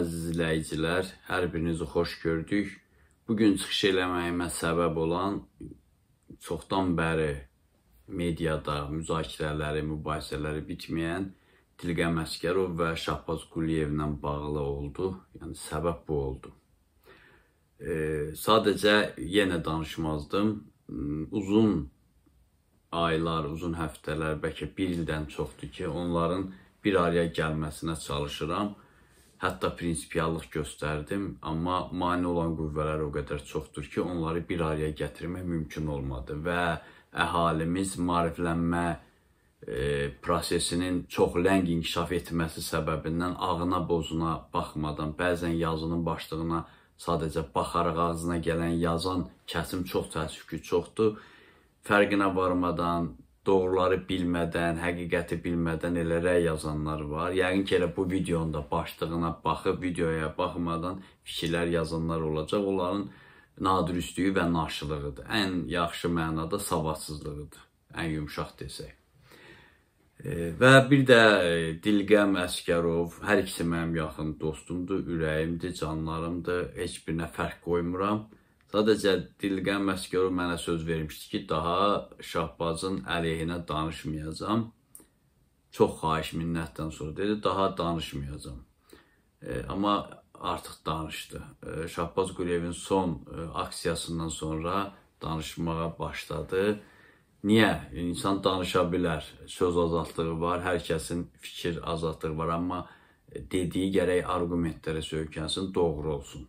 əziz izləyicilər, hər birinizi xoş gördük. Bugün çıxış eləməyimə səbəb olan çoxdan bəri mediada müzakirələri, mübahisələri bitməyən Dilqəm Əskərov və Şahbaz Quliyevlə bağlı oldu. Yəni, səbəb bu oldu. E, sadəcə yenə danışmazdım. Uzun aylar, uzun həftələr, bəlkə bir ildən çoxdur ki, onların bir araya gəlməsinə çalışıram. Hətta prinsipiallıq göstərdim, amma mane olan qüvvələr o qədər çoxdur ki, onları bir araya gətirmək mümkün olmadı və əhalimiz maariflənmə e, prosesinin çox ləng inkişaf etməsi səbəbindən ağına bozuna baxmadan, bəzən yazının başlığına sadəcə baxaraq ağzına gələn yazan kəsim çox təəssüf ki, çoxdur. Fərqinə varmadan doğruları bilmədən, həqiqəti bilmədən elə rəy yazanlar var. Yəqin ki, elə bu videonun da başlığına baxıb, videoya baxmadan fikirlər yazanlar olacaq. Onların nadürüstlüyü və naşılığıdır. Ən yaxşı mənada savadsızlığıdır, ən yumşaq desək. E, və bir də e, Dilqəm Əskərov, hər ikisi mənim yaxın dostumdur, ürəyimdir, canlarımdır, heç birinə fərq qoymuram. Sadəcə Dilqən Məskərov mənə söz vermişdi ki, daha Şahbazın əleyhinə danışmayacam. Çox xahiş minnətdən sonra dedi, daha danışmayacam. E, amma artıq danışdı. E, Şahbaz Quriyevin son e, aksiyasından sonra danışmağa başladı. Niyə? İnsan danışa bilər. Söz azadlığı var, hər kəsin fikir azadlığı var, amma dediyi gərək arqumentlərə söykənsin, doğru olsun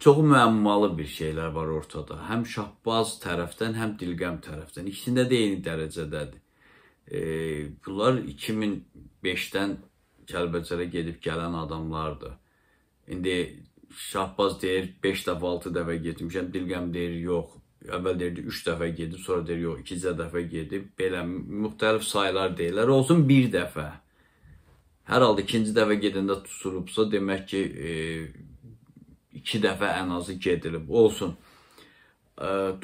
çox müəmmalı bir şeylər var ortada. Həm şahbaz tərəfdən, həm dilqəm tərəfdən. İkisində də eyni dərəcədədir. E, bunlar 2005-dən Kəlbəcərə gedib gələn adamlardır. İndi Şahbaz deyir 5 dəfə, 6 dəfə getmişəm. Dilqəm deyir yox. Əvvəl deyirdi 3 dəfə gedib, sonra deyir yox 2 dəfə gedib. Belə müxtəlif saylar deyirlər. Olsun bir dəfə. Hər halda ikinci dəfə gedəndə tutulubsa, demək ki, e, iki dəfə ən azı gedilib. Olsun.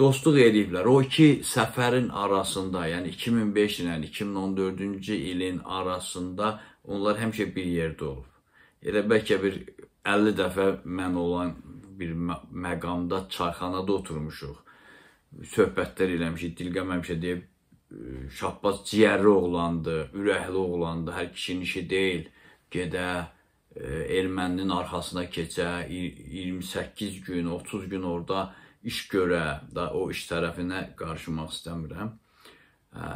Dostluq eləyiblər. O iki səfərin arasında, yəni 2005 ilə 2014-cü ilin arasında onlar həmişə bir yerdə olub. Elə bəlkə bir 50 dəfə mən olan bir məqamda çayxanada oturmuşuq. Söhbətlər eləmişik. Dilqəm həmişə deyib Şahbaz ciyərli oğlandı, ürəkli oğlandı, hər kişinin işi deyil. Gedə, erməninin arxasına keçə, 28 gün, 30 gün orada iş görə, da o iş tərəfinə qarışmaq istəmirəm. Hə,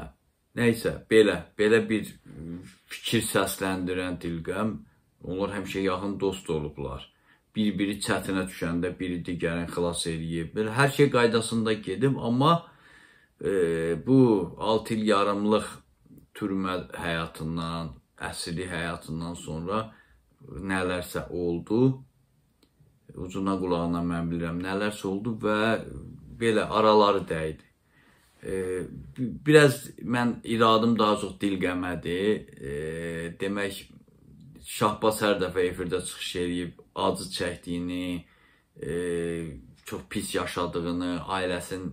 nəysə, belə, belə bir fikir səsləndirən dilqəm, onlar həmişə yaxın dost olublar. Bir-biri çətinə düşəndə biri digərin xilas eləyib. Belə hər şey qaydasında gedib, amma e, bu 6 il yarımlıq türmə həyatından, əsrli həyatından sonra nələrsə oldu. Ucuna qulağına mən bilirəm nələrsə oldu və belə araları dəydi. E, biraz mən iradım daha çox dilqəmədi. E, demək Şahbaz hər dəfə efirdə çıxış eləyib acı çəkdiyini, e, çox pis yaşadığını, ailəsinin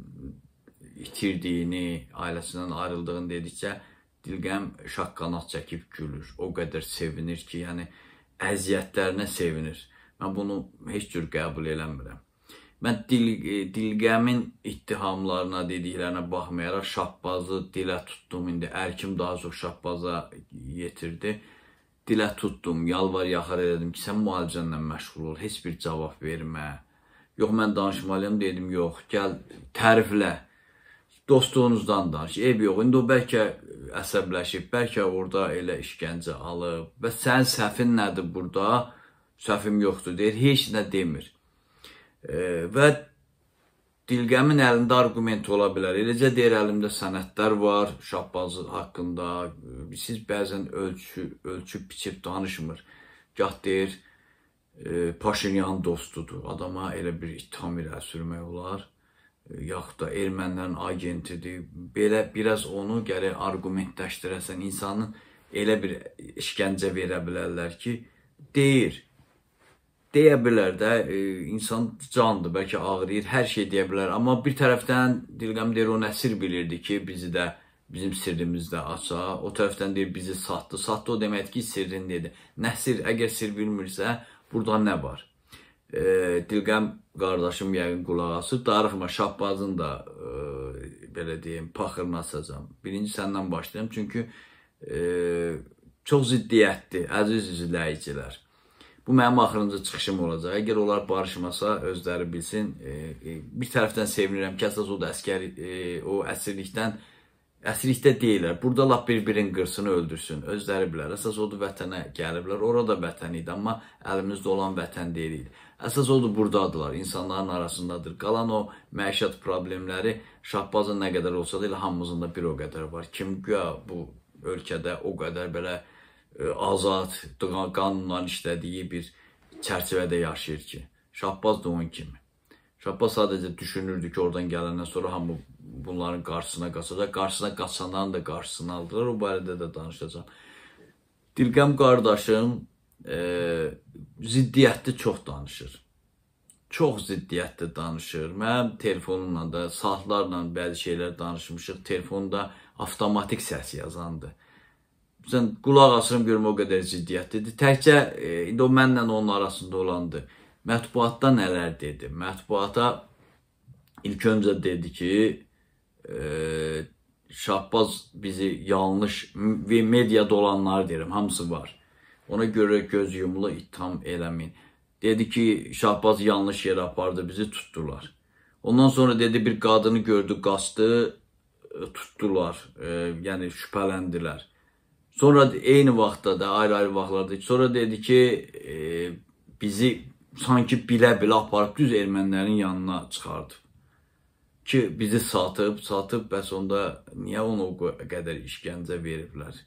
itirdiyini, ailəsindən ayrıldığını dedikcə Dilqəm şaqqanaq çəkib gülür. O qədər sevinir ki, yəni əziyyətlərinə sevinir. Mən bunu heç cür qəbul eləmirəm. Mən dil, e, dilqəmin ittihamlarına, dediklərinə baxmayaraq şahbazı dilə tutdum. İndi ərkim daha çox şahbaza yetirdi. Dilə tutdum, yalvar yaxar elədim ki, sən müalicənlə məşğul ol, heç bir cavab vermə. Yox, mən danışmalıyam dedim, yox, gəl təriflə. Dostluğunuzdan danış, eyb yox. İndi o bəlkə əsəbləşib, bəlkə orada elə işgəncə alıb və sən səhvin nədir burada? Səhvim yoxdur deyir, heç nə demir. E, və Dilqəmin əlində arqument ola bilər. Eləcə deyir, əlimdə sənədlər var Şahbaz haqqında. Siz bəzən ölçü, ölçüb biçib danışmır. Gah deyir, e, Paşinyan dostudur. Adama elə bir ittiham irəli sürmək olar yaxud da ermənilərin agentidir. Belə biraz onu gərək arqumentləşdirəsən, insanın elə bir işgəncə verə bilərlər ki, deyir. Deyə bilər də, e, insan candır, bəlkə ağrıyır, hər şey deyə bilər. Amma bir tərəfdən Dilqəm deyir, o nəsir bilirdi ki, bizi də bizim sirrimizdə aça, o tərəfdən deyir bizi satdı. Satdı o deməkdir ki, sirrin dedi. Nəsir əgər sir bilmirsə, burada nə var? e, Dilqəm qardaşım yəqin qulaq asır. Darıxma, Şahbazın da e, belə deyim, paxırını açacam. Birinci səndən başlayım, çünki e, çox ziddiyyətli, əziz izləyicilər. Bu mənim axırıncı çıxışım olacaq. Əgər onlar barışmasa, özləri bilsin. E, e, bir tərəfdən sevinirəm ki, əsas o da əskər, e, o əsirlikdən əsirlikdə deyirlər. Burada lap bir-birin qırsını öldürsün. Özləri bilər. Əsas odur vətənə gəliblər. Orada vətən idi, amma əlimizdə olan vətən deyildi. Əsas odur burdadılar, insanların arasındadır. Qalan o məişət problemləri Şahbazın nə qədər olsa da elə hamımızın da bir o qədər var. Kim güya bu ölkədə o qədər belə ə, e, azad, qanunla işlədiyi bir çərçivədə yaşayır ki, Şahbaz da onun kimi. Şahbaz sadəcə düşünürdü ki, oradan gələndən sonra hamı bunların qarşısına qaçacaq. Qarşısına qaçandan da qarşısını aldılar. O barədə də danışacağam. Dilqəm qardaşım e, ziddiyyətli çox danışır. Çox ziddiyyətli danışır. Mənim telefonumla da, saatlarla bəzi şeylər danışmışıq. Telefonda avtomatik səs yazandı. Sən qulaq asıram görüm o qədər ciddiyyətlidir. Təkcə e, indi o mənlə onun arasında olandı. Mətbuatda nələr dedi? Mətbuata ilk öncə dedi ki, e, Şahbaz bizi yanlış media dolanlar deyirəm, hamısı var Ona görə göz yumlu ittiham eləməyin. Dedi ki, Şahbaz yanlış yerə apardı, bizi tutdular. Ondan sonra dedi bir qadını gördü, qaçdı, e, tutdular, e, yəni şübhələndilər. Sonra eyni vaxtda da, ayrı-ayrı vaxtlarda, sonra dedi ki, e, bizi sanki bilə-bilə aparıb düz ermənilərin yanına çıxardı. Ki bizi satıb, satıb, bəs onda niyə ona o qədər işgəncə veriblər?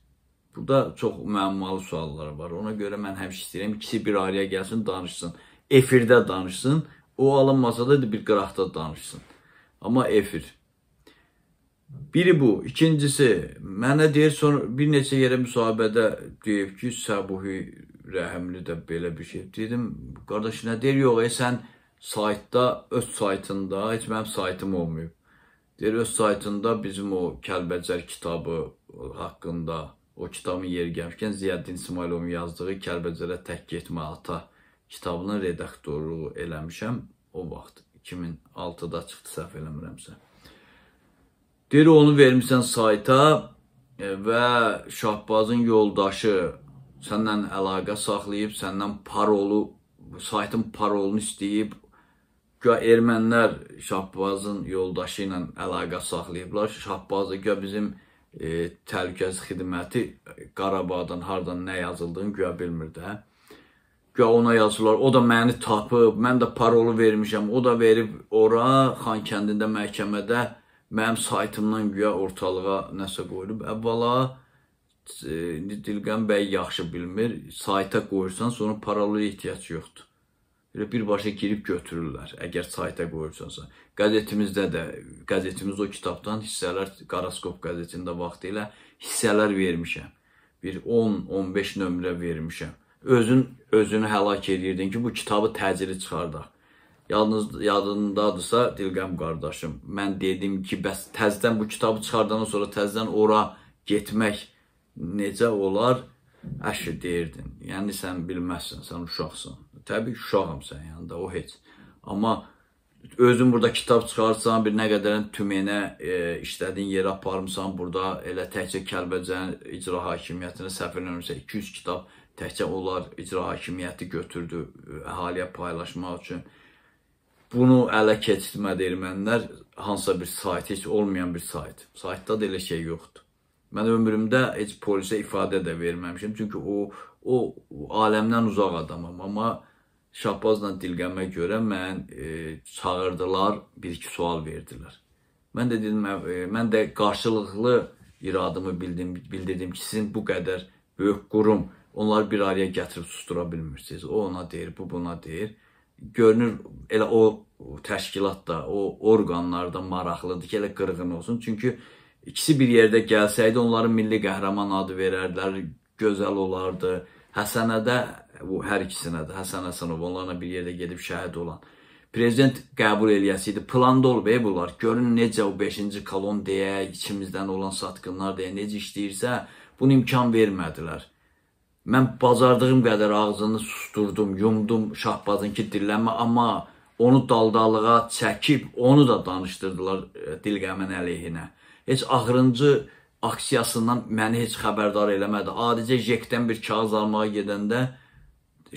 Burada çox məlumalı suallar var. Ona görə mən həmişə istəyirəm ikisi bir araya gəlsin, danışsın. Efirdə danışsın. O alınmasa da bir qıraqda danışsın. Amma efir. Biri bu. İkincisi, mənə deyir sonra bir neçə yerə müsahibədə deyib ki, Səbuhi rəhimli də belə bir şey. Dedim, qardaş nə deyir? Yox, e, sən saytda, öz saytında, heç mənim saytım olmayıb. Deyir, öz saytında bizim o Kəlbəcər kitabı haqqında o kitabın yeri gəlmişkən Ziyəddin İsmailovun yazdığı Kəlbəcərə tək getmə ata kitabının redaktorluğu eləmişəm o vaxt 2006-da çıxdı səhv eləmirəmsə. Deyir onu vermisən sayta e, və Şahbazın yoldaşı səndən əlaqə saxlayıb, səndən parolu, saytın parolunu istəyib, Güya ermənlər Şahbazın yoldaşı ilə əlaqə saxlayıblar. Şahbazı güya bizim e, təhlükəsiz xidməti Qarabağdan hardan nə yazıldığını güya bilmir də. Hə? Güya ona yazırlar, o da məni tapıb, mən də parolu vermişəm, o da verib ora, Xankəndində məhkəmədə mənim saytımdan güya ortalığa nəsə qoyulub. Əvvəla e, Dilqən bəy yaxşı bilmir, sayta qoyursan, sonra parolu ehtiyac yoxdur. Elə birbaşa girib götürürlər, əgər sayta qoyursansa. Qəzetimizdə də, qəzetimiz o kitabdan hissələr, Qaraskop qəzetində vaxtı ilə hissələr vermişəm. Bir 10-15 nömrə vermişəm. Özün, özünü həlak edirdin ki, bu kitabı təcili çıxardaq. Yalnız yadındadırsa, Dilqəm qardaşım, mən dedim ki, bəs təzdən bu kitabı çıxardandan sonra təzdən ora getmək necə olar? əşi deyirdin. Yəni sən bilməzsən, sən uşaqsan. Təbii ki, uşağam sən, yəni də o heç. Amma özün burada kitab çıxarsan, bir nə qədərin tümenə e, işlədiyin yerə aparmısan, burada elə təkcə Kəlbəcərin icra hakimiyyətini səhv eləmirsə 200 kitab təkcə onlar icra hakimiyyəti götürdü e, əhaliyə paylaşmaq üçün. Bunu ələ keçirmədi ermənilər hansısa bir sayt, heç olmayan bir sayt. Saytda da elə şey yoxdur. Mən ömrümdə heç polisə ifadə də verməmişəm, çünki o o aləmdən uzaq adamam, amma Şahbazla dilqəmə görə mən e, çağırdılar, bir iki sual verdilər. Mən də dedim, e, mən də qarşılıqlı iradımı bildim, bildirdim ki, sizin bu qədər böyük qurum onları bir araya gətirib sustura bilmirsiniz. O ona deyir, bu buna deyir. Görünür elə o təşkilat da, o orqanlar da maraqlıdır ki, elə qırğın olsun. Çünki İkisi bir yerdə gəlsəydi onların milli qəhrəman adı verərdilər, gözəl olardı. Həsənədə bu hər ikisinə də Həsən Həsənov onlarla bir yerdə gedib şəhid olan. Prezident qəbul eləyəsi idi. Planda olub ey bunlar. Görün necə o 5-ci kolon deyə, içimizdən olan satqınlar deyə necə işləyirsə, bunu imkan vermədilər. Mən bacardığım qədər ağzını susturdum, yumdum Şahbazınki dillənmə, amma onu daldalığa çəkib onu da danışdırdılar e, Dilqəmin əleyhinə heç axırıncı aksiyasından məni heç xəbərdar eləmədi. Adicə Jekdən bir kağız almağa gedəndə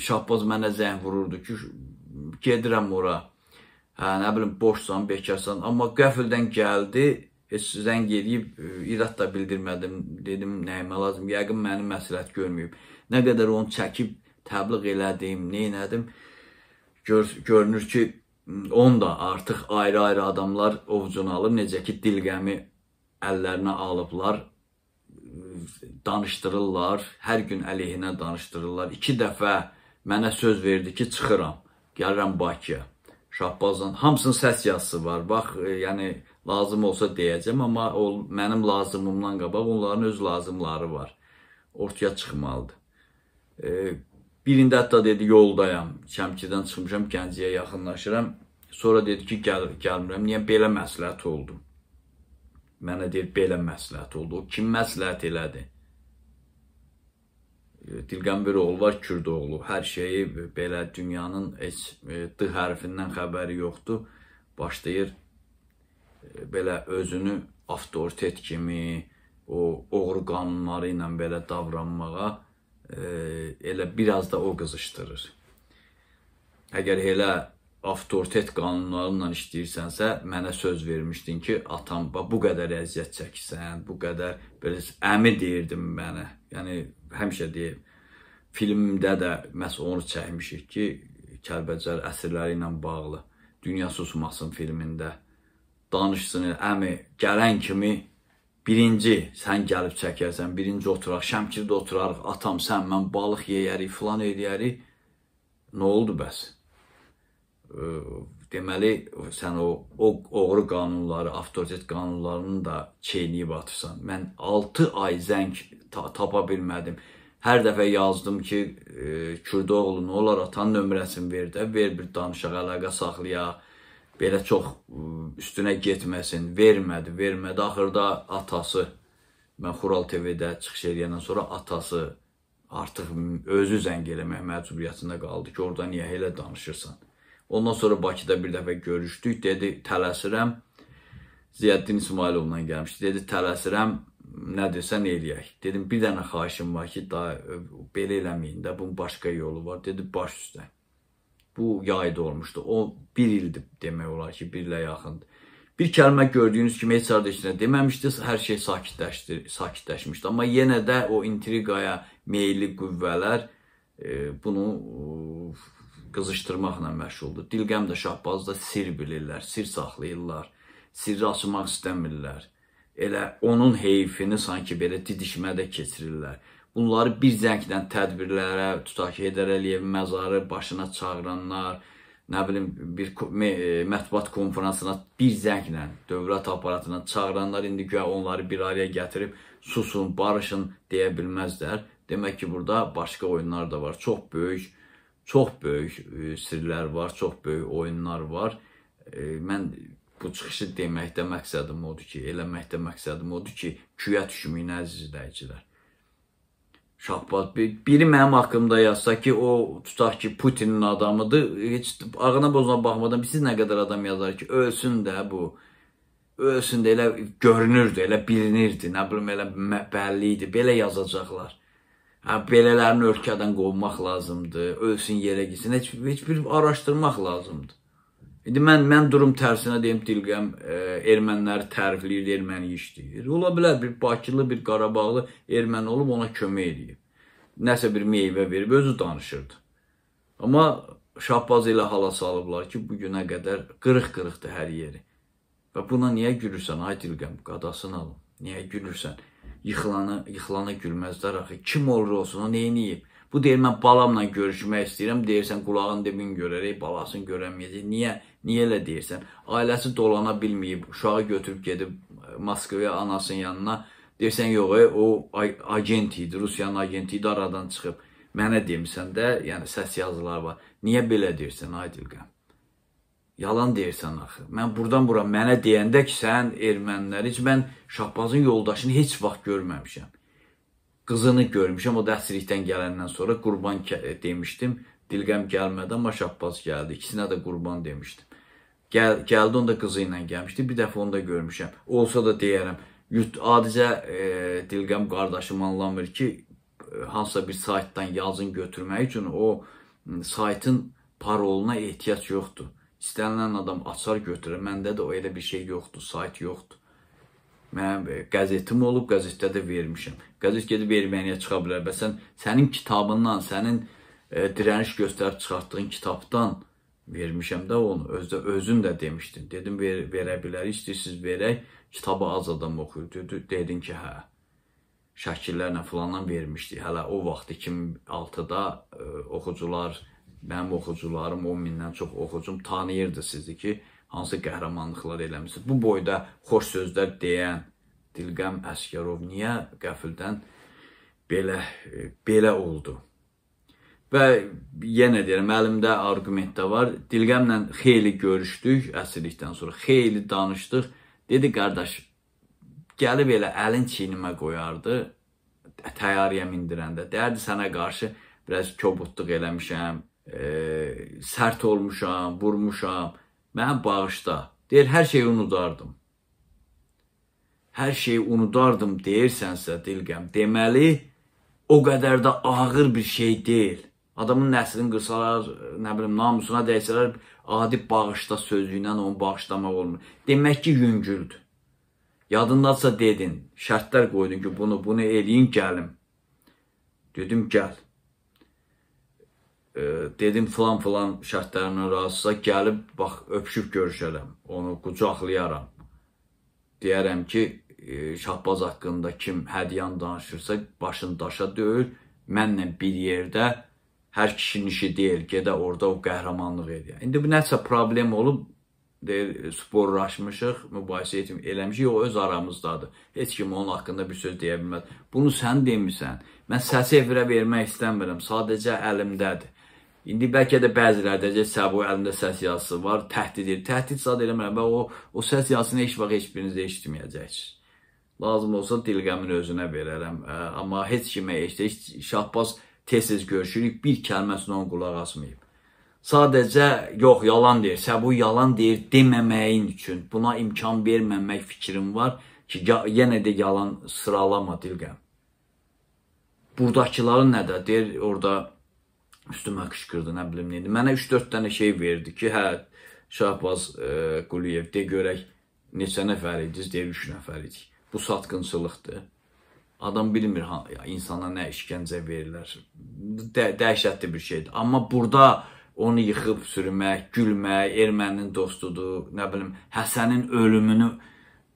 Şahbaz mənə zəng vururdu ki, gedirəm ora. Hə, nə bilim, boşsan, bekarsan. Amma qəfildən gəldi, heç zəng eləyib, e, irad da bildirmədim. Dedim, nəyimə lazım, yəqin məni məsləhət görməyib. Nə qədər onu çəkib, təbliğ elədim, neynədim, gör, görünür ki, onu da artıq ayrı-ayrı adamlar ovcuna alır. Necə ki, dilqəmi əllərinə alıblar, danışdırırlar, hər gün əleyhinə danışdırırlar. İki dəfə mənə söz verdi ki, çıxıram, gəlirəm Bakıya. Şahbazdan hamısının səs yazısı var. Bax, e, yəni lazım olsa deyəcəm, amma o mənim lazımımdan qabaq onların öz lazımları var. Ortaya çıxmalıdır. E, birində hətta dedi yoldayam, Şəmkidən çıxmışam, Gəncəyə yaxınlaşıram. Sonra dedi ki, gəl gəlmirəm. Niyə belə məsləhət oldum? Mənə deyir, belə məsləhət oldu. O kim məsləhət elədi? E, Dilqəmbiroğlu var, Kürdoğlu. Hər şeyi belə dünyanın heç e, D hərfindən xəbəri yoxdur. Başlayır e, belə özünü avtoritet kimi, o oğru qanunları ilə belə davranmağa e, elə biraz da o qızışdırır. Əgər elə avtoritet qanunlarından işləyirsənsə, mənə söz vermişdin ki, atam bu qədər əziyyət çəksən, bu qədər belə əmi deyirdin mənə. Yəni həmişə deyim, filmdə də məhz onu çəkmişik ki, Kəlbəcər əsirləri ilə bağlı Dünya susmasın filmində danışsın əmi gələn kimi birinci sən gəlib çəkərsən, birinci oturaq, Şəmkirdə oturarıq, atam sən mən balıq yeyərik, filan eləyərik. Nə oldu bəs? deməli sən o, o oğru qanunları, avtoritet qanunlarını da çeyniyib atırsan. Mən 6 ay zəng ta tapa bilmədim. Hər dəfə yazdım ki, e, Kürdoğlu nə olar atan nömrəsini ver də, ver bir danışaq, əlaqə saxlayaq. Belə çox e, üstünə getməsin. Vermədi, vermədi. Axırda atası mən Xural TV-də çıxış edəndən sonra atası artıq özü zəng eləmək məcburiyyətində qaldı ki, orada niyə elə danışırsan? Ondan sonra Bakıda bir dəfə görüşdük, dedi tələsirəm. Ziyəddin İsmailovla gəlmişdi. Dedi tələsirəm, nə desən eləyək. Dedim bir dənə xahişim var ki, da belə eləməyin də, bunun başqa yolu var. Dedi baş üstə. Bu yayda olmuşdu. O bir ildir demək olar ki, birlə yaxındır. Bir kəlmə gördüyünüz kimi heç sarda içində deməmişdi, hər şey sakitləşdi, sakitləşmişdi. Amma yenə də o intriqaya meyilli qüvvələr e, bunu e, qızışdırmaqla məşğuldur. Dilqəm də Şahbazda sir bilirlər, sir saxlayırlar, sirri açmaq istəmirlər. Elə onun heyfini sanki belə didişmədə keçirirlər. Bunları bir zəngdən tədbirlərə, tutaq ki, Heydər Əliyevin məzarı başına çağıranlar, nə bilim bir e, mətbuat konfransına bir zənglə dövlət aparatına çağıranlar indi guya onları bir araya gətirib susun, barışın deyə bilməzlər. Demək ki, burada başqa oyunlar da var. Çox böyük Çox böyük e, sirlər var, çox böyük oyunlar var. E, mən bu çıxışı deməkdə məqsədim odur ki, eləməkdə məqsədim odur ki, küyə düşməyin əziz izləyicilər. Şahbaz bir, biri mənim haqqımda yazsa ki, o tutaq ki, Putinin adamıdır, heç ağına bozuna baxmadan siz nə qədər adam yazar ki, ölsün də bu. Ölsün də elə görünürdü, elə bilinirdi, nə bilim elə bəlli idi, belə yazacaqlar hə, belələrini ölkədən qovmaq lazımdır, ölsün yerə gitsin, heç, heç bir araşdırmaq lazımdır. İndi mən, mən durum tərsinə deyim, dilqəm e, erməniləri tərifləyir, erməni işləyir. Ola bilər bir Bakılı, bir Qarabağlı erməni olub ona kömək edib. Nəsə bir meyvə verib, özü danışırdı. Amma Şahbaz elə hala salıblar ki, bu günə qədər qırıq-qırıqdır hər yeri. Və buna niyə gülürsən, ay dilqəm, qadasını alın, niyə gülürsən? yıxılana, yıxılana gülməzlər axı. Kim olur olsun, o neyniyib? Bu deyir, mən balamla görüşmək istəyirəm, deyirsən, qulağın dibin görərək, balasını görəməyəcək. Niyə? Niyə elə deyirsən? Ailəsi dolana bilməyib, uşağı götürüb gedib e, Moskvaya anasının yanına. Deyirsən, yox, e, o agent idi, Rusiyanın agenti idi, aradan çıxıb. Mənə demisən də, yəni səs yazıları var. Niyə belə deyirsən, ay Dilqəm? Yalan deyirsən axı. Mən burdan bura mənə deyəndə ki, sən ermənilər, heç mən Şahbazın yoldaşını heç vaxt görməmişəm. Qızını görmüşəm, o da əsirlikdən gələndən sonra qurban e, demişdim. Dilqəm gəlmədi, amma Şahbaz gəldi. İkisinə də qurban demişdim. Gəl, gəldi, onda qızı ilə gəlmişdi. Bir dəfə onu da görmüşəm. Olsa da deyərəm, yut, adicə e, Dilqəm qardaşım anlamır ki, e, hansısa bir saytdan yazın götürmək üçün o saytın paroluna ehtiyac yoxdur istənilən adam açar götürür. Məndə də o elə bir şey yoxdur, sayt yoxdur. Mənim qəzetim olub, qəzetdə də vermişəm. Qəzet gedib erməniyə çıxa bilər. Bəs sən sənin kitabından, sənin e, dirəniş göstərib çıxartdığın kitabdan vermişəm də onu. Özdə özün də demişdin. Dedim ver, verə bilər, istəyirsiniz verək. Kitabı az adam oxuyur. Dedi, dedin ki, hə. Şəkillərlə falandan vermişdi. Hələ o vaxt 2006-da e, oxucular mənim oxucularım 10 mindən çox oxucum tanıyırdı sizi ki, hansı qəhrəmanlıqlar eləmişsiniz. Bu boyda xoş sözlər deyən Dilqəm Əskərov niyə qəfildən belə e, belə oldu? Və yenə deyirəm, əlimdə arqument də var. Dilqəmlə xeyli görüşdük əsirlikdən sonra, xeyli danışdıq. Dedi qardaş, gəlib elə əlin çiynimə qoyardı təyyarəyə mindirəndə. Dərdi sənə qarşı biraz kobudluq eləmişəm, e, sərt olmuşam, vurmuşam. Mən bağışla. Deyir, hər şeyi unudardım. Hər şeyi unudardım deyirsənsə, dilgəm, deməli, o qədər də ağır bir şey deyil. Adamın nəslini qırsalar, nə bilim, namusuna dəysələr, adi bağışla sözü ilə onu bağışlamaq olmur. Demək ki, yüngüldür. Yadındadsa dedin, şərtlər qoydun ki, bunu, bunu eləyin, gəlim. Dedim, gəl dedim filan filan şərtlərindən razısa gəlib bax öpüşüb görüşərəm, onu qucaqlayaram. Deyərəm ki, Şahbaz haqqında kim hədiyan danışırsa başın daşa döyür, mənlə bir yerdə hər kişinin işi deyil, gedə orada o qəhrəmanlıq edir. İndi bu nəsə problem olub, deyir, sporlaşmışıq, mübahisə etmir, eləmişik, o öz aramızdadır. Heç kim onun haqqında bir söz deyə bilməz. Bunu sən demisən. Mən səsi efirə vermək istəmirəm, sadəcə əlimdədir. İndi bəlkə də bəzilərdə Səbu əlində səs yazısı var, təhdid edir. Təhdid zad eləmirəm və o, o səs yazısını heç vaxt heç biriniz eşitməyəcəksiniz. Lazım olsa dilqəmin özünə verərəm. Ə, amma heç kimə heç, heç Şahbaz tez-tez görüşürük, bir kəlməsinə onun qulaq asmayıb. Sadəcə, yox, yalan deyir, Səbu yalan deyir deməməyin üçün, buna imkan verməmək fikrim var ki, yenə də yalan sıralama dilqəm. Buradakıların nədir? Deyir, orada üstümə qışqırdı, nə bilim nə idi. Mənə 3-4 dənə şey verdi ki, hə, Şahbaz e, Quliyev, de görək neçə nəfər idiniz, deyir 3 nəfər idik. Bu satqınçılıqdır. Adam bilmir ha, insana nə işgəncə verirlər. Də, dəhşətli bir şeydir. Amma burada onu yıxıb sürmək, gülmək, erməninin dostudur, nə bilim, Həsənin ölümünü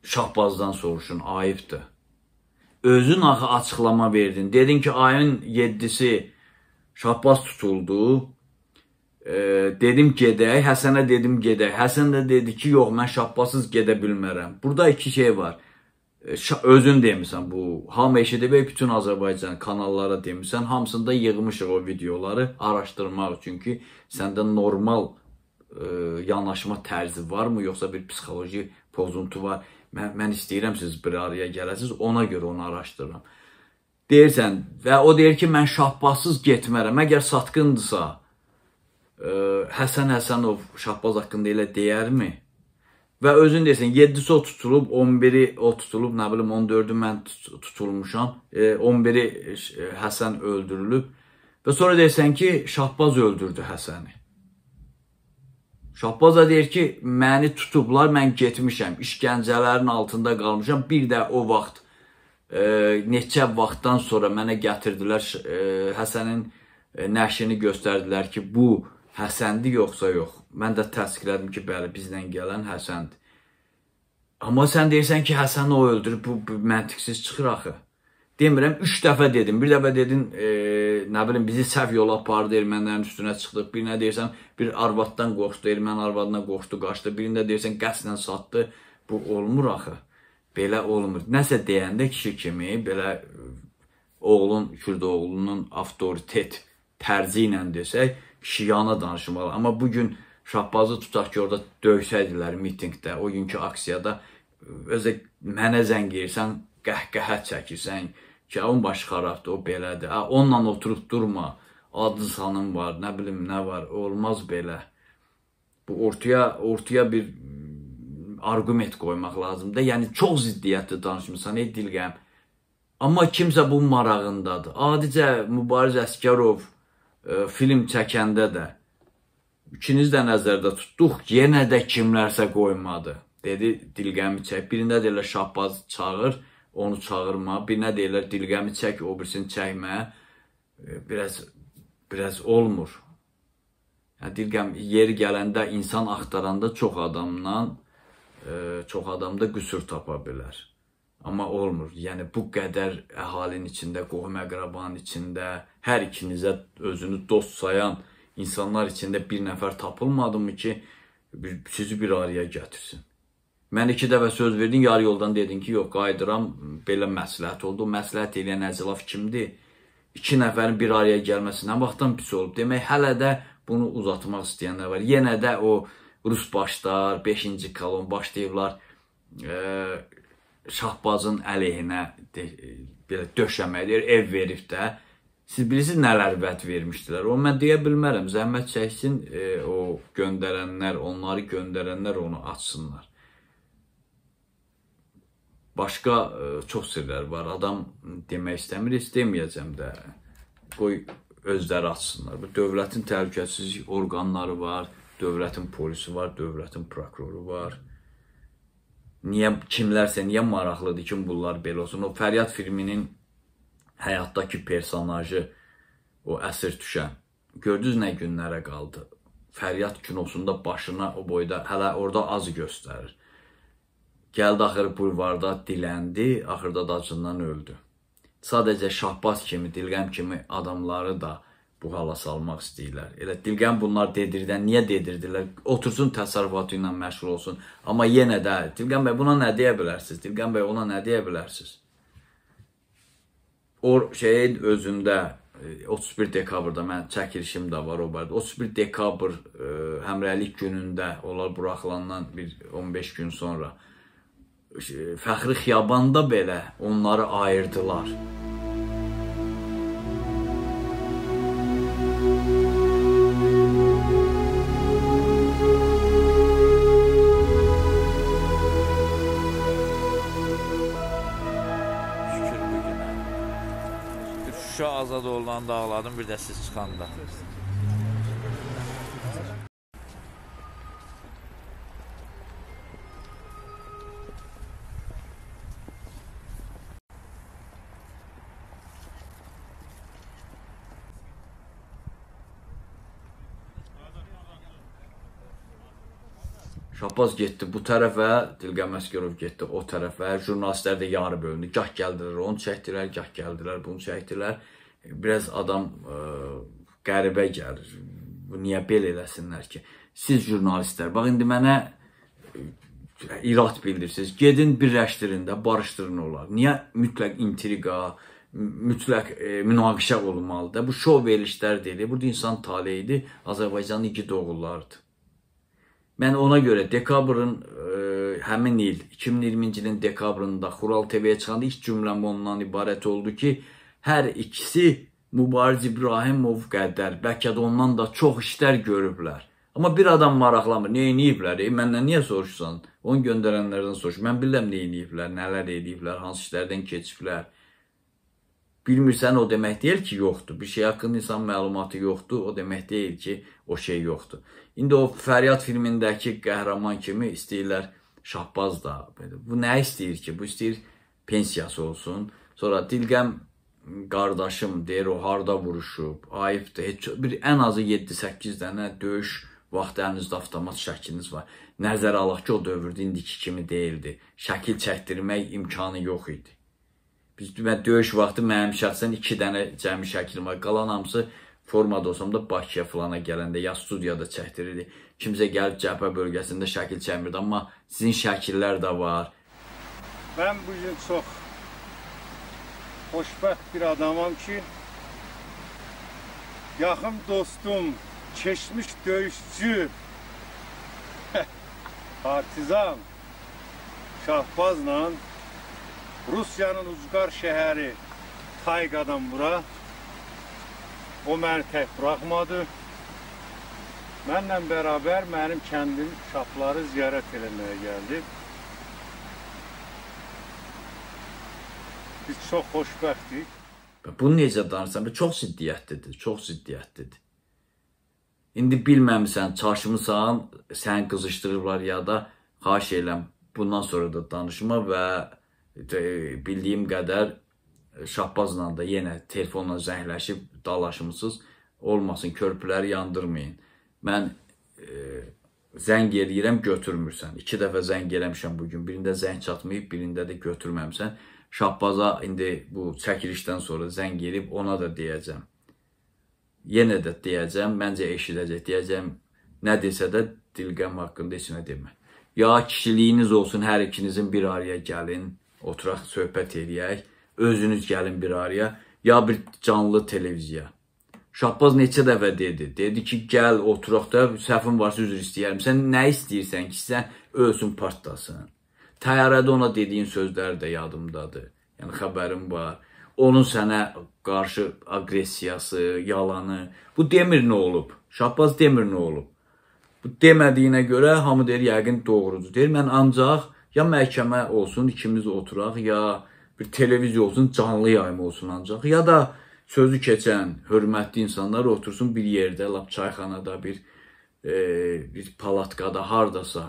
Şahbazdan soruşun, ayıbdır. Özün axı açıqlama verdin. Dedin ki, ayın 7-si Şahbaz tutuldu. E, dedim gedək, Həsənə dedim gedək. Həsən də dedi ki, yox, mən Şahbazsız gedə bilmərəm. Burada iki şey var. E, özün demisən bu, hamı eşidib, bütün Azərbaycan kanallara demisən, hamısında yığmışıq o videoları araşdırmaq üçün ki, səndə normal e, yanaşma tərzi varmı, yoxsa bir psixoloji pozuntu var. Mən, mən istəyirəm siz bir araya gələsiniz, ona görə onu araşdırıram deyirsən və o deyir ki, mən Şahbazsız getmərəm. Əgər satqındısa, ə, e, Həsən Həsənov Şahbaz haqqında elə deyərmi? Və özün deyirsən, 7-si o tutulub, 11-i o tutulub, nə bilim 14-ü mən tutulmuşam, 11-i e, e, Həsən öldürülüb. Və sonra deyirsən ki, Şahbaz öldürdü Həsəni. Şahbaz da deyir ki, məni tutublar, mən getmişəm, işgəncələrin altında qalmışam, bir də o vaxt e, neçə vaxtdan sonra mənə gətirdilər e, Həsənin e, nəşini göstərdilər ki, bu Həsəndi yoxsa yox. Mən də təsdiqlədim ki, bəli, bizdən gələn Həsəndir. Amma sən deyirsən ki, Həsəni o öldürüb, bu, bu məntiqsiz çıxır axı. Demirəm, 3 dəfə dedim. Bir dəfə dedin, e, nə bilim, bizi səhv yola apardı, ermənilərin üstünə çıxdıq. Birinə deyirsən, bir arvaddan qorxdu, erməni arvadına qorxdu, qaçdı. Birində deyirsən, qəsdən satdı. Bu olmur axı belə olmur. Nəsə deyəndə kişi kimi belə e, oğlun, kürd oğlunun avtoritet tərzi ilə desək, kişi yana danışmalı. Amma bu gün Şahbazı tutaq ki, orada döysəydilər mitinqdə, o günkü aksiyada e, özə mənə zəng edirsən, qəhqəhə çəkirsən ki, onun başı xarabdır, o belədir. Ha, onunla oturub durma. Adın sanın var, nə bilim nə var, olmaz belə. Bu ortaya ortaya bir arqument qoymaq lazımdır. Yəni çox ziddiyyətli danışmısan, ey dilqəm. Amma kimsə bunun marağındadır. Adicə Mübariz Əskərov ə, e, film çəkəndə də ikiniz də nəzərdə tutduq, yenə də kimlərsə qoymadı. Dedi dilqəmi çək. Birində deyirlər Şahbaz çağır, onu çağırma. Birinə deyirlər dilqəmi çək, o birisini çəkmə. E, biraz biraz olmur. Yəni dilqəm yer gələndə, insan axtaranda çox adamla çox adamda qüsur tapa bilər. Amma olmur. Yəni bu qədər əhalinin içində, qohum-əqrabanın içində hər ikinizə özünü dost sayan insanlar içində bir nəfər tapılmadımı ki, sizi bir araya gətirsin? Mən iki dəfə söz verdin, yarı yoldan dedin ki, yox, qayıdıram, belə məsləhət oldu. Məsləhət eləyən Əcilaf kimdir? İki nəfərin bir araya gəlməsi nə vaxtdan pis olub? Demək, hələ də bunu uzatmaq istəyənlər var. Yenə də o rus başlar, 5-ci kolon başlayıblar ə, Şahbazın əleyhinə de, e, belə döşəməkdir, ev verib də. Siz bilirsiniz nələr vəd vermişdilər. O mən deyə bilmərəm. Zəhmət çəksin e, o göndərənlər, onları göndərənlər onu açsınlar. Başqa e, çox sirlər var. Adam demək istəmir, istəməyəcəm də. Qoy özləri açsınlar. Bu dövlətin təhlükəsizlik orqanları var dövlətin polisi var, dövlətin prokuroru var. Niyə kimlərsə, niyə maraqlıdır ki, bunlar belə olsun? O Fəryad filminin həyatdakı personajı, o əsir düşən. Gördünüz nə günlərə qaldı. Fəryad kinosunda başına o boyda, hələ orada az göstərir. Gəldi axır bulvarda diləndi, axırda da acından öldü. Sadəcə Şahbaz kimi, Dilqəm kimi adamları da bu hala salmaq istəyirlər. Elə dilgən bunlar dedirdən, niyə dedirdilər? Otursun təsərrüfatı ilə məşğul olsun. Amma yenə də Dilgən bəy buna nə deyə bilərsiniz? Dilgən bəy ona nə deyə bilərsiniz? O şeyin özündə 31 e, dekabrda mən çəkilişim də var o barədə. 31 dekabr ə, e, həmrəylik günündə onlar buraxılandan bir 15 gün sonra e, Fəxri Xiyabanda belə onları ayırdılar. da ağladım, bir də siz çıxanda. Şapaz getdi bu tərəfə, Dilqəm Əskərov getdi o tərəfə, jurnalistlər də yarı bölündü. Gah gəldilər, onu çəkdilər, gah gəldilər, bunu çəkdilər biraz adam ə, e, qəribə gəlir. Bu niyə belə eləsinlər ki? Siz jurnalistlər, bax indi mənə e, irad bildirsiniz. Gedin birləşdirin də, barışdırın onlar. Niyə mütləq intriqa, mütləq e, münaqişə olmalıdır? Bu şov verilişlər deyil. Burada insan taleyidir. Azərbaycanın iki doğullardır. Mən ona görə dekabrın e, həmin il 2020-ci ilin dekabrında Xural TV-yə çıxanda ilk cümləm ondan ibarət oldu ki, hər ikisi Mübariz İbrahimov qədər, bəlkə də ondan da çox işlər görüblər. Amma bir adam maraqlanmır. Nə ediblər? E, məndən niyə soruşsan? Onu göndərənlərdən soruş. Mən bilirəm nə ediblər, nələr ediblər, hansı işlərdən keçiblər. Bilmirsən o demək deyil ki, yoxdur. Bir şey haqqında insan məlumatı yoxdur, o demək deyil ki, o şey yoxdur. İndi o Fəryad filmindəki qəhrəman kimi istəyirlər Şahbaz da. Bu nə istəyir ki? Bu istəyir pensiyası olsun. Sonra Dilqəm qardaşım deyir o harda vuruşub, ayıbdır. Heç bir ən azı 7-8 dənə döyüş vaxtı əlinizdə avtomat şəkliniz var. Nəzərə alaq ki, o dövrdə indiki kimi deyildi. Şəkil çəkdirmək imkanı yox idi. Biz mən döyüş vaxtı mənim şəxsən 2 dənə cəmi şəkilim var. Qalan hamısı formada olsam da Bakıya filana gələndə ya studiyada çəkdirirdi. Kimsə gəlib cəbhə bölgəsində şəkil çəkmirdi, amma sizin şəkillər də var. Mən bu gün çox xoşbəxt bir adamam ki, yaxın dostum, keçmiş döyüşçü, partizan Şahbazla Rusiyanın uzqar şəhəri Tayqadan bura o məni tək buraxmadı. Mənlə bərabər mənim kəndim şapları ziyarət eləməyə gəldi. biz çox xoşbəxtik. Bunu necə danırsan? Bu çox ciddiyyətlidir, çox ciddiyyətlidir. İndi bilməmisən, çarşımısan, səni qızışdırıblar ya da xahiş edirəm, bundan sonra da danışma və e, bildiyim qədər e, Şahbazla da yenə telefonla zəngləşib dalaşmısınız. Olmasın, körpüləri yandırmayın. Mən e, zəng eləyirəm, götürmürsən. 2 dəfə zəng eləmişəm bu gün. Birində zəng çatmayıb, birində də götürməmisən. Şahbaza indi bu çəkilişdən sonra zəng gelib ona da deyəcəm. Yenə də deyəcəm, məncə eşidəcək, deyəcəm. Nə desə də Dilqəm haqqında heç nə demə. Ya kişiliyiniz olsun, hər ikinizin bir araya gəlin, oturaq söhbət eləyək. Özünüz gəlin bir araya, ya bir canlı televiziya. Şahbaz neçə dəfə dedi. Dedi ki, gəl oturaq da səhvin varsa üzr istəyərəm. Sən nə istəyirsən ki, sən ölsün, partlasın. Təyyarədə ona dediyin sözlər də yadımdadır. Yəni xəbərim var. Onun sənə qarşı aqressiyası, yalanı. Bu demir nə olub? Şahbaz demir nə olub? Bu demədiyinə görə hamı deyir yəqin doğrudur. Deyir mən ancaq ya məhkəmə olsun, ikimiz oturaq, ya bir televiziya olsun, canlı yayım olsun ancaq, ya da sözü keçən hörmətli insanlar otursun bir yerdə, lap çayxanada, bir e, bir palatkada, hardasa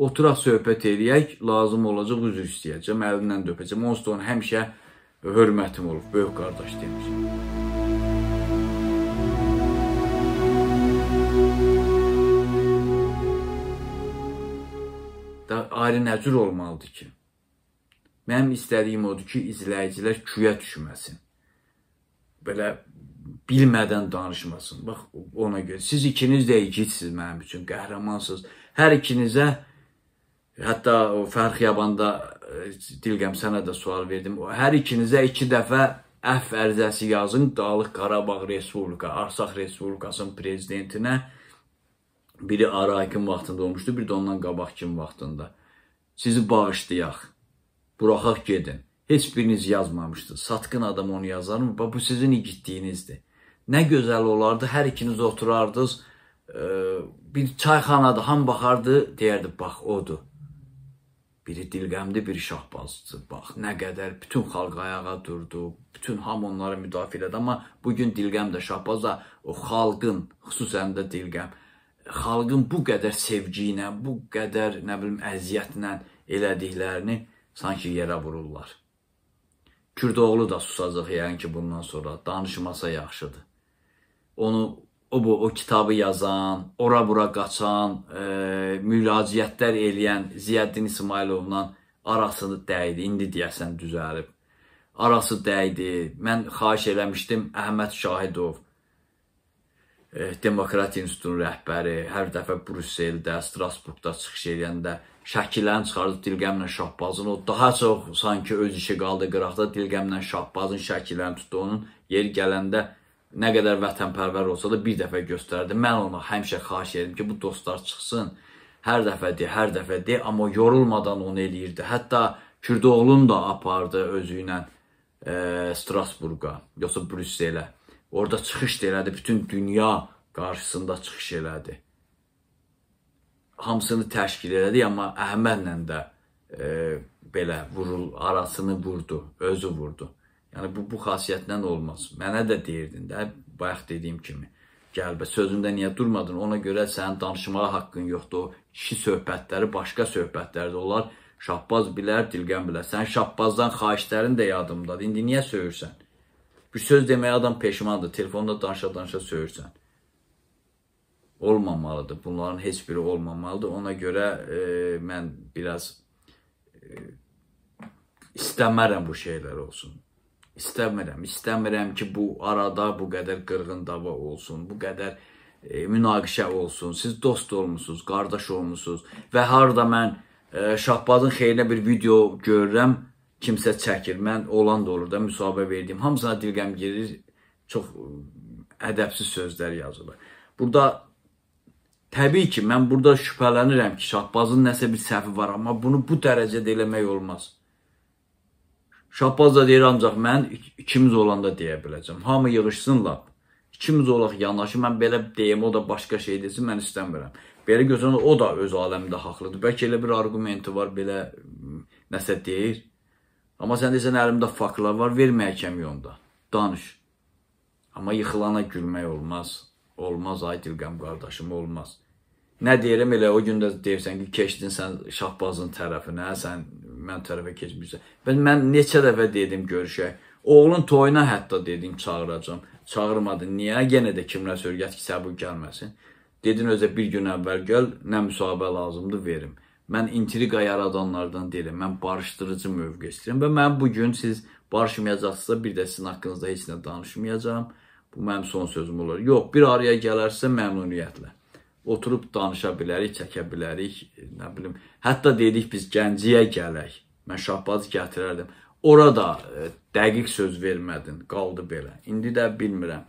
oturaq söhbət eləyək, lazım olacaq üzr istəyəcəm, əlindən də öpəcəm. Onsuz da onun həmişə hörmətim olub, böyük qardaş demişəm. da ayrı nə cür olmalıdır ki? Mənim istədiyim odur ki, izləyicilər küyə düşməsin. Belə bilmədən danışmasın. Bax ona görə siz ikiniz də igidsiz mənim üçün, qəhrəmansınız. Hər ikinizə Hətta Fəhər Xiyabanda e, Dilqəm sənə də sual verdim. Hər ikinizə iki dəfə əf ərizəsi yazın Dağlıq Qarabağ Respublika, Arsax Respublikasının prezidentinə. Biri Arakin vaxtında olmuşdu, bir də ondan qabaqkin vaxtında. Sizi bağışlayaq, buraxaq gedin. Heç biriniz yazmamışdı. Satqın adam onu yazar mı? Bax, bu sizin igidliyinizdir. Nə gözəl olardı, hər ikiniz oturardınız, e, bir çayxanada ham baxardı, deyərdi, bax, odur. Biri dilqəmdi bir şahbazcı. Bax, nə qədər bütün xalq ayağa durdu, bütün hamı onları müdafiə elədi, amma bu gün dilqəm də şahbaz da o xalqın, xüsusən də dilqəm xalqın bu qədər sevgi ilə, bu qədər nə bilim əziyyətlə elədiklərini sanki yerə vururlar. Kürdoğlu da susacaq yəni ki, bundan sonra danışmasa yaxşıdır. Onu o bu o kitabı yazan, ora bura qaçan, e, müraciətlər eləyən Ziyəddin İsmailovla arasını dəydi. İndi deyəsən düzəlib. Arası dəydi. Mən xahiş eləmişdim Əhməd Şahidov e, Demokratiya İnstitutunun rəhbəri hər dəfə Brüsseldə, Strasburqda çıxış eləyəndə şəkillərini çıxardıb Dilqəmlə Şahbazın o daha çox sanki öz işi qaldı qıraqda Dilqəmlə Şahbazın şəkillərini tutdu. Onun yer gələndə nə qədər vətənpərvər olsa da bir dəfə göstərdi. Mən ona həmişə xahiş edim ki, bu dostlar çıxsın. Hər dəfə de, hər dəfə de, amma yorulmadan onu eləyirdi. Hətta Kürdoğlun da apardı özü ilə e, Strasburqa, yoxsa Brüsselə. Orada çıxış elədi, bütün dünya qarşısında çıxış elədi. Hamısını təşkil elədi, amma Əhmədlə də e, belə vurul arasını vurdu, özü vurdu. Yəni bu bu xasiyyətdən olmaz. Mənə də deyirdin də, bayaq dediyim kimi. Gəlbə sözündə niyə durmadın? Ona görə sənin danışmağa haqqın yoxdur. O kişi söhbətləri başqa söhbətlərdə olar. Şahbaz bilər, dilqən bilər. Sən Şahbazdan xahişlərin də yadımdadır. İndi niyə söyürsən? Bir söz deməyə adam peşmandır. Telefonda danışa-danışa söyürsən. Olmamalıdır. Bunların heç biri olmamalıdır. Ona görə e, mən biraz e, istəmərəm bu şeylər olsun istəmirəm. İstəmirəm ki, bu arada bu qədər qırğın dava olsun, bu qədər e, münaqişə olsun. Siz dost olmusunuz, qardaş olmusunuz və harda mən e, Şahbazın xeyrinə bir video görürəm, kimsə çəkir. Mən olan da olur da müsahibə verdiyim. Hamısına dilqəm girir, çox e, ədəbsiz sözlər yazılır. Burada təbii ki, mən burada şübhələnirəm ki, Şahbazın nəsə bir səhvi var, amma bunu bu dərəcədə eləmək olmaz. Şahbaz da deyir, ancaq mən ikimiz olanda deyə biləcəm. Hamı yığışsınlar. İkimiz olaq yanaşı, mən belə deyim, o da başqa şey desin, mən istəmirəm. Belə gözəl o da öz aləmində haqlıdır. Bəlkə elə bir arqumenti var, belə nəsə deyir. Amma sən desən əlimdə faktlar var, verməyə kəmi onda. Danış. Amma yıxılana gülmək olmaz. Olmaz ay Dilqəm qardaşım, olmaz. Nə deyirəm elə o gündə deyirsən ki, keçdin sən Şahbazın tərəfinə, sən mən tərəfə keçmişsə. Bəs mən neçə dəfə dedim görüşək. Oğlun toyuna hətta dedim çağıracam. Çağırmadı. Niyə? Yenə də kimlə sörgət ki, səbur gəlməsin. Dedin özə bir gün əvvəl gəl, nə müsahibə lazımdır verim. Mən intriqa yaradanlardan deyiləm. Mən barışdırıcı mövqe istəyirəm və mən bu gün siz barışmayacaqsınızsa bir də sizin haqqınızda heç nə danışmayacağam. Bu mənim son sözüm olar. Yox, bir araya gələrsə məmnuniyyətlə oturub danışa bilərik, çəkə bilərik, nə bilim. Hətta dedik biz Gəncəyə gələk. Mən Şahbazı gətirərdim. Orada e, dəqiq söz vermədin, qaldı belə. İndi də bilmirəm.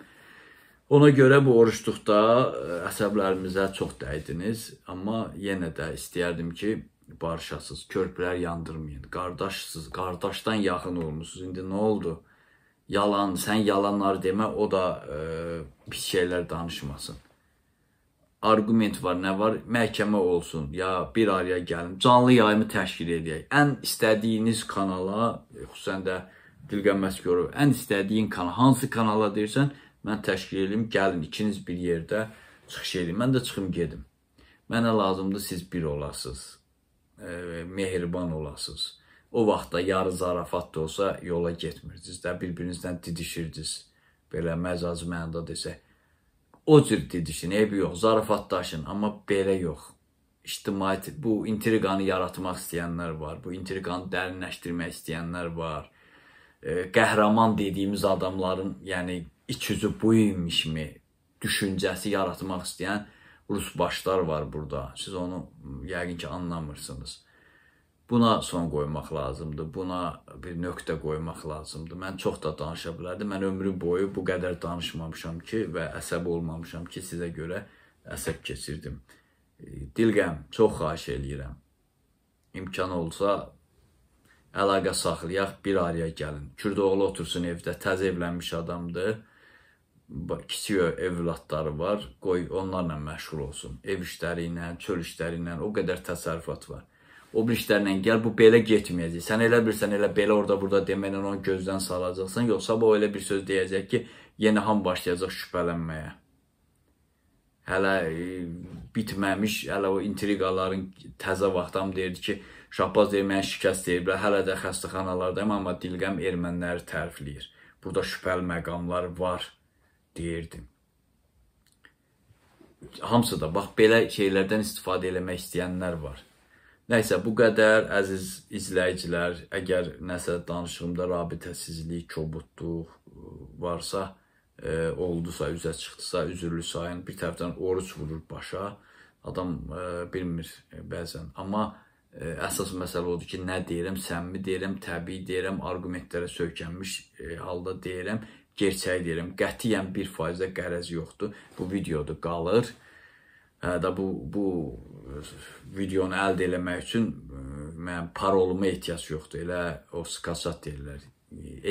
Ona görə bu oruçluqda e, əsəblərimizə çox dəydiniz, amma yenə də istəyərdim ki, barışasız, körpülər yandırmayın. Qardaşsız, qardaşdan yaxın olmusunuz. İndi nə oldu? Yalan, sən yalanlar demə, o da e, pis şeylər danışmasın argument var, nə var? Məhkəmə olsun, ya bir araya gəlin, canlı yayımı təşkil edək. Ən istədiyiniz kanala, xüsusən də Dilqən Məskörov, ən istədiyin kanal, hansı kanala deyirsən, mən təşkil edim, gəlin ikiniz bir yerdə çıxış edin. Mən də çıxım gedim. Mənə lazımdır siz bir olasınız. E, mehriban olasınız. O vaxtda yarı zarafat da olsa yola getmirdiniz də bir-birinizdən didişirdiniz. Belə məcazi mənada desək O cür didişin, eybi yox, zarafatdaşın, amma belə yox. İctimai bu intriqanı yaratmaq istəyənlər var, bu intriqanı dərinləşdirmək istəyənlər var. E, qəhrəman dediyimiz adamların, yəni iç üzü bu imişmi düşüncəsi yaratmaq istəyən rus başlar var burada. Siz onu yəqin ki anlamırsınız. Buna son qoymaq lazımdır. Buna bir nöqtə qoymaq lazımdır. Mən çox da danışa bilərdim. Mən ömrüm boyu bu qədər danışmamışam ki və əsəb olmamışam ki, sizə görə əsəb keçirdim. Dilqəm, çox xahiş eləyirəm. İmkan olsa əlaqə saxlayaq, bir araya gəlin. Kürdoğlu otursun evdə, təzə evlənmiş adamdır. Kiçik evladları var. Qoy onlarla məşğul olsun. Ev işləri ilə, çöl işləri ilə o qədər təsərrüfat var o müştərlə gəl, bu belə getməyəcək. Sən elə bilsən, elə belə orada burada deməklə onu gözdən salacaqsan, yoxsa bu elə bir söz deyəcək ki, yenə ham başlayacaq şübhələnməyə. Hələ e, bitməmiş, hələ o intriqaların təzə vaxtam deyirdi ki, Şahbaz deyir, mən şikəst deyiblər, hələ də xəstəxanalardayım, amma dilqəm erməniləri tərifləyir. Burada şübhəli məqamlar var, deyirdim hamısı da bax belə şeylərdən istifadə eləmək istəyənlər var. Nəysə, bu qədər əziz izləyicilər, əgər nəsə danışığımda rabitəsizlik, kobudluq e, varsa, e, oldusa, üzə çıxdısa, üzürlü sayın, bir tərəfdən oruç vurur başa, adam e, bilmir e, bəzən. Amma e, əsas məsələ odur ki, nə deyirəm, səmimi deyirəm, təbii deyirəm, arqumentlərə söykənmiş e, halda deyirəm, gerçəyi deyirəm. Qətiyyən 1% qərəz yoxdur. Bu videoda qalır. Hə, da bu bu e, videonu əldə eləmək üçün e, mənim paroluma ehtiyac yoxdur. Elə o skasat deyirlər.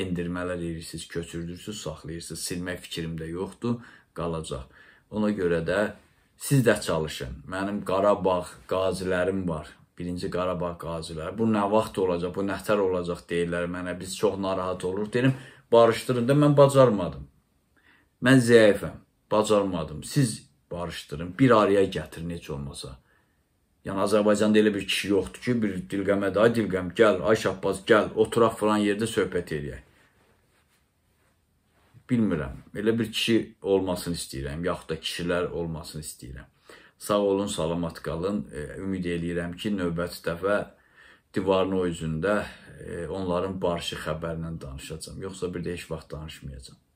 Endirmələr edirsiniz, köçürdürsüz, saxlayırsınız. Silmək fikrimdə yoxdur, qalacaq. Ona görə də siz də çalışın. Mənim Qarabağ qazilərim var. Birinci Qarabağ qaziləri. Bu nə vaxt olacaq, bu nətər olacaq deyirlər mənə. Biz çox narahat oluruq. Deyirəm, barışdırın da mən bacarmadım. Mən zəifəm, bacarmadım. Siz barışdırın, bir araya gətirin heç olmasa. Yəni Azərbaycanda elə bir kişi yoxdur ki, bir Dilqəmə də, ay Dilqəm gəl, ay Şahbaz gəl, oturaq filan yerdə söhbət edək. Bilmirəm, elə bir kişi olmasını istəyirəm, yaxud da kişilər olmasını istəyirəm. Sağ olun, salamat qalın. E, ümid eləyirəm ki, növbəti dəfə divarın o üzündə e, onların barışı xəbərlə danışacağam. Yoxsa bir də heç vaxt danışmayacağam.